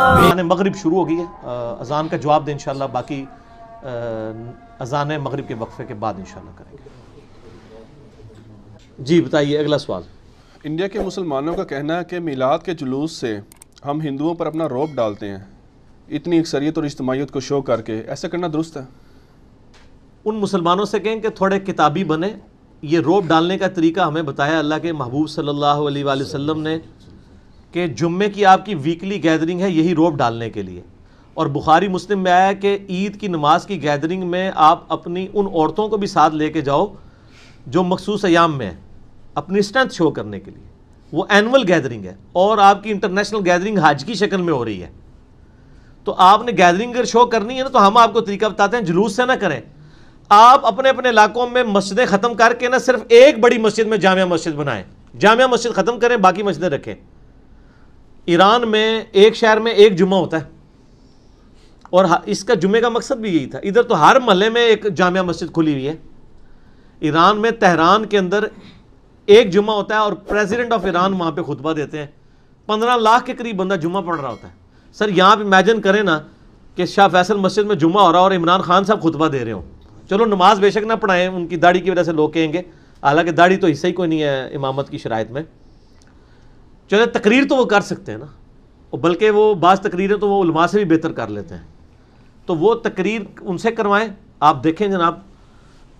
अजान हाँ। मगरब शुरू हो गई है अजान का जवाब दें इन बाकी अजान मगरब के वक्फे के बाद इन करेंगे जी बताइए अगला सवाल इंडिया के मुसलमानों का कहना है कि मिलाद के जुलूस से हम हिंदुओं पर अपना रोब डालते हैं इतनी अक्सरियत और इज्तमाहीत को शो करके ऐसा करना दुरुस्त है उन मुसलमानों से कहें कि थोड़े किताबी बने ये रोब डालने का तरीका हमें बताया अल्लाह के महबूब सल्ला वसम ने कि जुम्मे की आपकी वीकली गैदरिंग है यही रोब डालने के लिए और बुखारी मुस्लिम में आया कि ईद की नमाज की गैदरिंग में आप अपनी उन औरतों को भी साथ लेके जाओ जो मखसूस अयाम में है अपनी स्ट्रेंथ शो करने के लिए वो एनुअल गैदरिंग है और आपकी इंटरनेशनल गैदरिंग हाज की शक्ल में हो रही है तो आपने गैदरिंग अगर शो करनी है ना तो हम आपको तरीका बताते हैं जुलूस से ना करें आप अपने अपने इलाकों में मस्जिदें ख़त्म करके ना सिर्फ एक बड़ी मस्जिद में जामिया मस्जिद बनाएं जामिया मस्जिद ख़त्म करें बाकी मस्जिदें रखें ईरान में एक शहर में एक जुमा होता है और इसका जुमे का मकसद भी यही था इधर तो हर महल में एक जामिया मस्जिद खुली हुई है ईरान में तहरान के अंदर एक जुमा होता है और प्रेसिडेंट ऑफ ईरान वहाँ पे खुतबा देते हैं पंद्रह लाख के करीब बंदा जुमा पढ़ रहा होता है सर यहाँ आप इमेजिन करें ना कि शाह फैसल मस्जिद में जुमा हो रहा और इमरान खान साहब खुतबा दे रहे हो चलो नमाज बेशक ना पढ़ाएं उनकी दाढ़ी की वजह से लोग कहेंगे हालांकि दाढ़ी तो हिस्सा ही कोई नहीं है इमामत की शरात में चलो तकरीर तो वो कर सकते हैं ना और बल्कि वो बाज़ तकरीरें तो वो उलमा से भी बेहतर कर लेते हैं तो वो तकरीर उनसे करवाएं आप देखें जनाब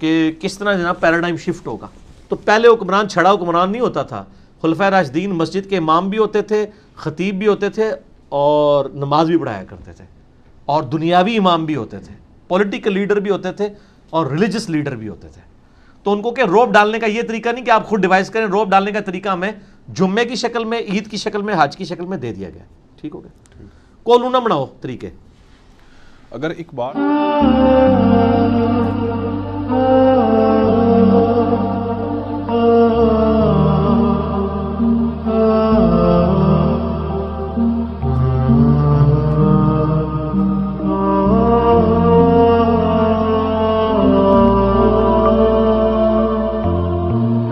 कि किस तरह जनाब पैराडाइम शिफ्ट होगा तो पहले हुक्मरान छड़ा हुक्मरान नहीं होता था खुलफा राशदीन मस्जिद के इमाम भी होते थे ख़तीब भी होते थे और नमाज भी पढ़ाया करते थे और दुनियावी इमाम भी होते थे पॉलिटिकल लीडर भी होते थे और रिलीजस लीडर भी होते थे तो उनको क्या रोब डालने का ये तरीका नहीं कि आप खुद डिवाइस करें रोब डालने का तरीका हमें जुम्मे की शक्ल में ईद की शक्ल में हज की शक्ल में दे दिया गया ठीक हो गया कोलू ना बनाओ तरीके अगर एक बार